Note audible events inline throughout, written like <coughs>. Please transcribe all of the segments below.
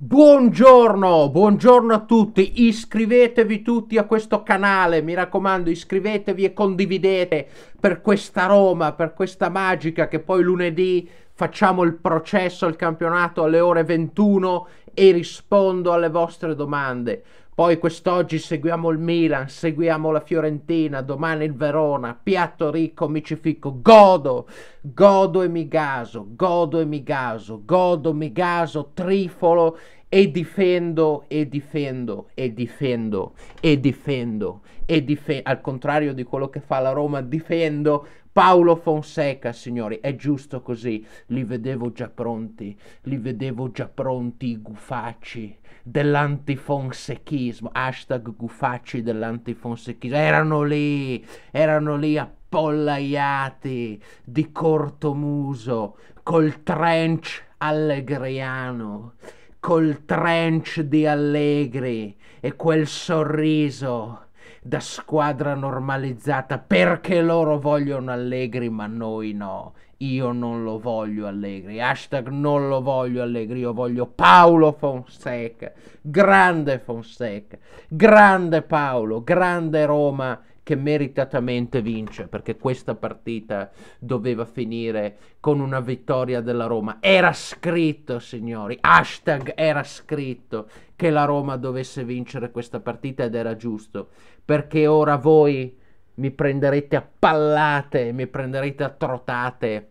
Buongiorno, buongiorno a tutti, iscrivetevi tutti a questo canale, mi raccomando iscrivetevi e condividete per questa Roma, per questa magica che poi lunedì facciamo il processo al campionato alle ore 21 e rispondo alle vostre domande. Poi quest'oggi seguiamo il Milan, seguiamo la Fiorentina, domani il Verona, piatto ricco, mi ci fico, godo, godo e mi gaso, godo e mi gaso, godo, mi gaso, trifolo e difendo, e difendo, e difendo, e difendo, e difendo, al contrario di quello che fa la Roma, difendo, Paolo Fonseca, signori, è giusto così. Li vedevo già pronti, li vedevo già pronti i gufacci dell'antifonsechismo, hashtag gufacci dell'antifonsechismo, erano lì, erano lì appollaiati di corto muso, col trench allegriano, col trench di Allegri e quel sorriso da squadra normalizzata perché loro vogliono Allegri ma noi no. Io non lo voglio Allegri, hashtag non lo voglio Allegri, io voglio Paolo Fonseca, grande Fonseca, grande Paolo, grande Roma che meritatamente vince, perché questa partita doveva finire con una vittoria della Roma. Era scritto, signori, hashtag era scritto che la Roma dovesse vincere questa partita ed era giusto, perché ora voi mi prenderete a pallate, mi prenderete a trotate.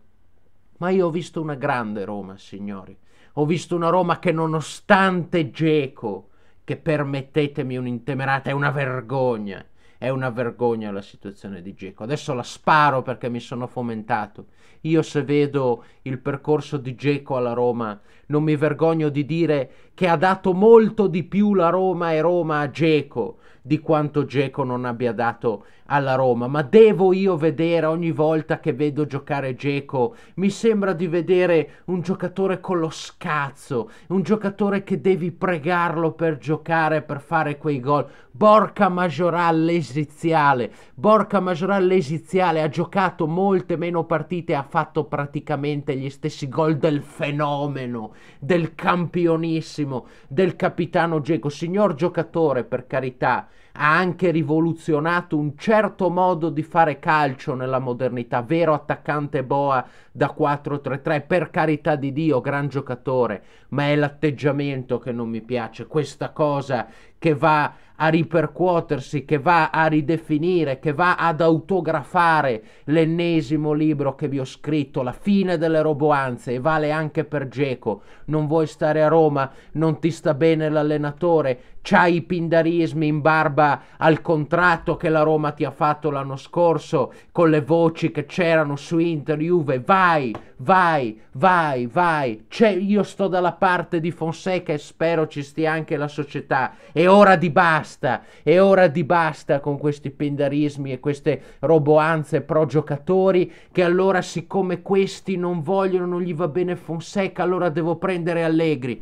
Ma io ho visto una grande Roma, signori. Ho visto una Roma che nonostante Geco, che permettetemi un'intemerata, è una vergogna è una vergogna la situazione di Geco. Adesso la sparo perché mi sono fomentato. Io se vedo il percorso di Geco alla Roma, non mi vergogno di dire che ha dato molto di più la Roma e Roma a Geco di quanto Geco non abbia dato alla Roma, ma devo io vedere ogni volta che vedo giocare Geco, mi sembra di vedere un giocatore con lo scazzo, un giocatore che devi pregarlo per giocare, per fare quei gol. Borca Majoral, egiziale, Borca Majral l'esiziale ha giocato molte meno partite, ha fatto praticamente gli stessi gol del fenomeno, del campionissimo, del capitano Geco. Signor giocatore, per carità, ha anche rivoluzionato un certo modo di fare calcio nella modernità, vero attaccante boa da 4-3-3, per carità di Dio, gran giocatore, ma è l'atteggiamento che non mi piace, questa cosa che va a ripercuotersi, che va a ridefinire, che va ad autografare l'ennesimo libro che vi ho scritto, la fine delle roboanze, e vale anche per Geco. Non vuoi stare a Roma, non ti sta bene l'allenatore, c'hai i pindarismi in barba al contratto che la Roma ti ha fatto l'anno scorso, con le voci che c'erano su Inter, Juve, vai, vai, vai, vai, C'è, io sto dalla parte di Fonseca e spero ci stia anche la società, è ora di basta, è ora di basta con questi pindarismi e queste roboanze pro giocatori, che allora siccome questi non vogliono, non gli va bene Fonseca, allora devo prendere Allegri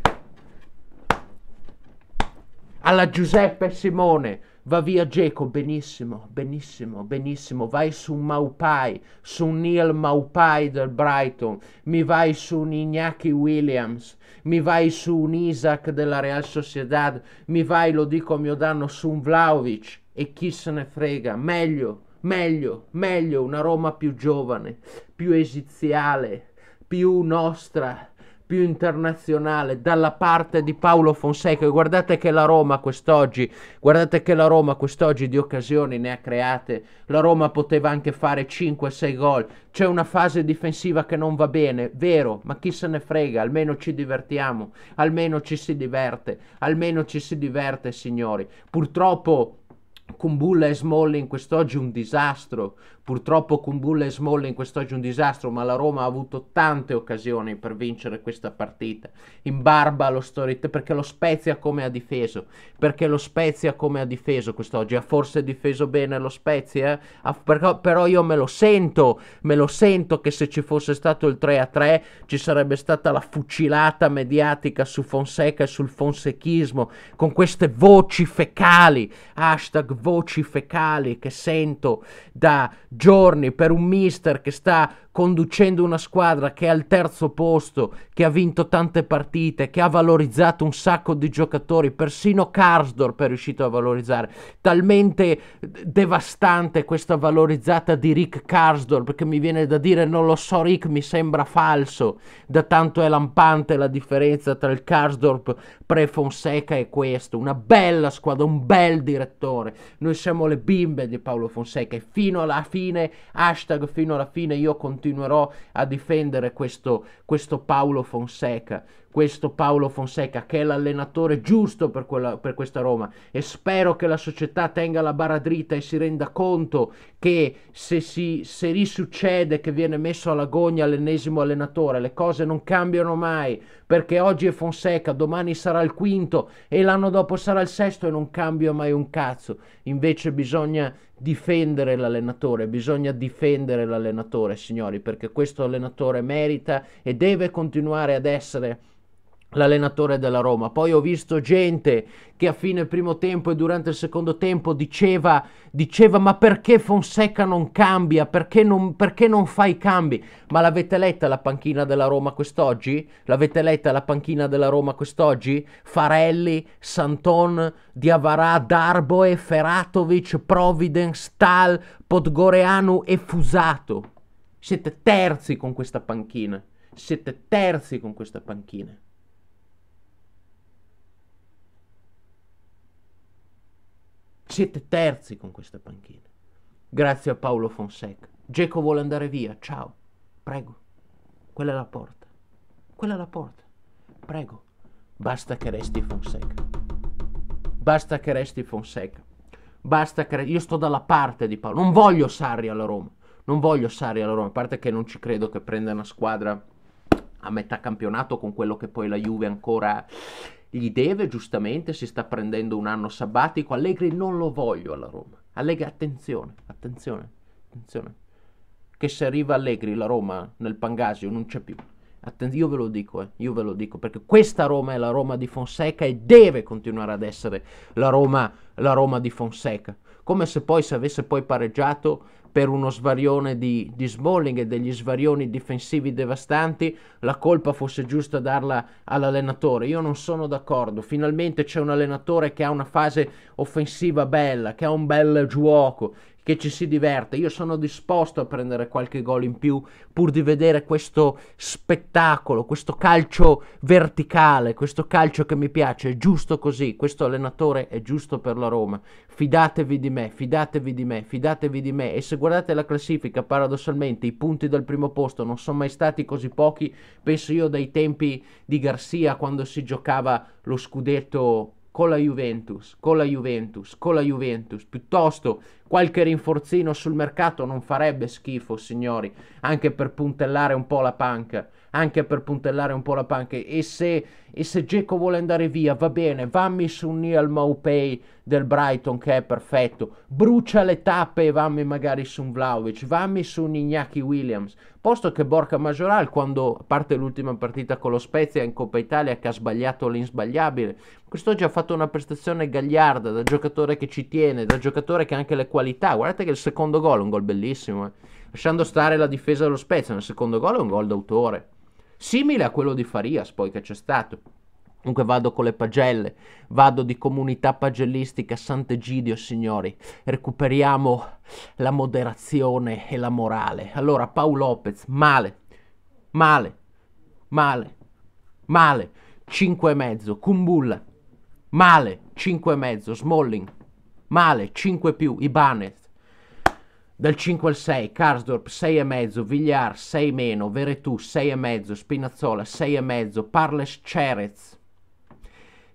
alla Giuseppe Simone. Va via Geco, benissimo, benissimo, benissimo. Vai su Maupai, su Neil Maupai del Brighton. Mi vai su un Iñaki Williams. Mi vai su un Isaac della Real Sociedad. Mi vai, lo dico a mio danno, su un Vlaovic. E chi se ne frega? Meglio, meglio, meglio. Una Roma più giovane, più esiziale, più nostra più internazionale dalla parte di Paolo Fonseca. E guardate che la Roma quest'oggi, guardate che la Roma quest'oggi di occasioni ne ha create. La Roma poteva anche fare 5-6 gol. C'è una fase difensiva che non va bene, vero, ma chi se ne frega, almeno ci divertiamo, almeno ci si diverte, almeno ci si diverte, signori. Purtroppo Kumbulla e Smolli in quest'oggi un disastro, Purtroppo Kumbulla e Smolle in quest'oggi è un disastro, ma la Roma ha avuto tante occasioni per vincere questa partita. In barba allo storytelling, perché lo Spezia come ha difeso, perché lo Spezia come ha difeso quest'oggi, ha forse difeso bene lo Spezia? Eh? Ha, però, però, io me lo sento, me lo sento che se ci fosse stato il 3-3 ci sarebbe stata la fucilata mediatica su Fonseca e sul fonsechismo, con queste voci fecali, hashtag voci fecali che sento da giorni per un mister che sta conducendo una squadra che è al terzo posto, che ha vinto tante partite, che ha valorizzato un sacco di giocatori, persino Karsdorp è riuscito a valorizzare, talmente eh, devastante questa valorizzata di Rick Karsdorp che mi viene da dire non lo so Rick mi sembra falso, da tanto è lampante la differenza tra il Karsdorp pre-Fonseca e questo, una bella squadra, un bel direttore, noi siamo le bimbe di Paolo Fonseca e fino alla fine, hashtag fino alla fine io continuo continuerò a difendere questo, questo Paolo Fonseca, questo Paolo Fonseca che è l'allenatore giusto per, quella, per, questa Roma e spero che la società tenga la barra dritta e si renda conto che se, si, se risuccede che viene messo alla gogna l'ennesimo allenatore le cose non cambiano mai perché oggi è Fonseca, domani sarà il quinto e l'anno dopo sarà il sesto e non cambia mai un cazzo. Invece bisogna difendere l'allenatore, bisogna difendere l'allenatore, signori, perché questo allenatore merita e deve continuare ad essere l'allenatore della Roma. Poi ho visto gente che a fine primo tempo e durante il secondo tempo diceva, diceva ma perché Fonseca non cambia, perché non, perché non fai cambi? Ma l'avete letta la panchina della Roma quest'oggi? L'avete letta la panchina della Roma quest'oggi? Farelli, Santon, Diavarà, Darboe, Feratovic, Providence, Tal, Podgoreanu e Fusato. Siete terzi con questa panchina. Siete terzi con questa panchina. Siete terzi con questa panchina. Grazie a Paolo Fonseca. Geco vuole andare via. Ciao. Prego. Quella è la porta. Quella è la porta. Prego. Basta che resti Fonseca. Basta che resti Fonseca. Basta che... Resti... Io sto dalla parte di Paolo. Non voglio Sarri alla Roma. Non voglio Sarri alla Roma. A parte che non ci credo che prenda una squadra a metà campionato con quello che poi la Juve ancora gli deve giustamente, si sta prendendo un anno sabbatico, Allegri non lo voglio alla Roma. Allegri, attenzione, attenzione, attenzione. Che se arriva Allegri la Roma nel Pangasio non c'è più. Atten- io ve lo dico, eh, io ve lo dico, perché questa Roma è la Roma di Fonseca e deve continuare ad essere la Roma, la Roma di Fonseca. Come se poi, se avesse poi pareggiato per uno svarione di, di Smalling e degli svarioni difensivi devastanti, la colpa fosse giusta darla all'allenatore. Io non sono d'accordo. Finalmente c'è un allenatore che ha una fase offensiva bella, che ha un bel giuoco, che ci si diverte. Io sono disposto a prendere qualche gol in più pur di vedere questo spettacolo, questo calcio verticale, questo calcio che mi piace. È giusto così, questo allenatore è giusto per la Roma. Fidatevi di me, fidatevi di me, fidatevi di me. E se guardate la classifica, paradossalmente i punti dal primo posto non sono mai stati così pochi, penso io dai tempi di Garcia quando si giocava lo scudetto con la Juventus, con la Juventus, con la Juventus, piuttosto Qualche rinforzino sul mercato non farebbe schifo, signori, anche per puntellare un po' la panca. Anche per puntellare un po' la panca. E se, e se Geco vuole andare via, va bene, vammi su Neal Maupay del Brighton, che è perfetto. Brucia le tappe e vammi magari su un Vlaovic, vammi su un Ignaki Williams. Posto che Borca Majoral, quando parte l'ultima partita con lo Spezia in Coppa Italia, che ha sbagliato l'insbagliabile, quest'oggi ha fatto una prestazione gagliarda da giocatore che ci tiene, da giocatore che anche le qualità. Guardate che il secondo gol è un gol bellissimo. Eh. Lasciando stare la difesa dello Spezia, nel secondo gol è un gol d'autore. Simile a quello di Farias, poi che c'è stato. Comunque vado con le pagelle, vado di comunità pagellistica Sant'Egidio, signori. Recuperiamo la moderazione e la morale. Allora, Paolo Lopez, male, male, male, male, 5,5. Kumbulla, male, 5,5. Smalling, male, 5 più, Ibanez dal 5 al 6, Karsdorp 6,5, Villar 6 meno, Veretù 6,5, Spinazzola 6,5, Parles Cerez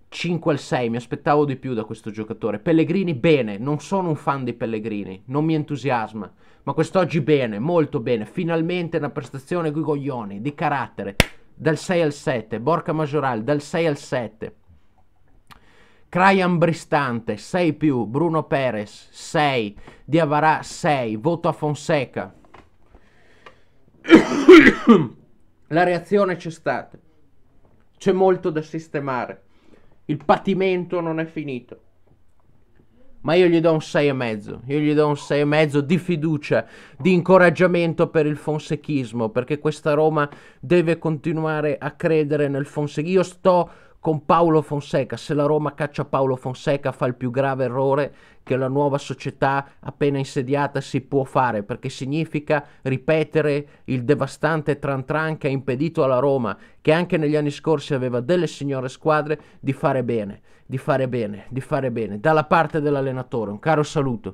5 al 6, mi aspettavo di più da questo giocatore. Pellegrini bene, non sono un fan di Pellegrini, non mi entusiasma, ma quest'oggi bene, molto bene, finalmente una prestazione di coglioni, di carattere, dal 6 al 7, Borca Majoral dal 6 al 7, Cryan Bristante 6 più, Bruno Perez 6, Diavarà 6, voto a Fonseca. <coughs> La reazione c'è stata. C'è molto da sistemare. Il patimento non è finito. Ma io gli do un 6 e mezzo Io gli do un 6 e mezzo di fiducia, di incoraggiamento per il fonsechismo, perché questa Roma deve continuare a credere nel fonsechismo. Io sto con Paolo Fonseca. Se la Roma caccia Paolo Fonseca fa il più grave errore che la nuova società appena insediata si può fare, perché significa ripetere il devastante tran tran che ha impedito alla Roma, che anche negli anni scorsi aveva delle signore squadre, di fare bene, di fare bene, di fare bene. Dalla parte dell'allenatore, un caro saluto.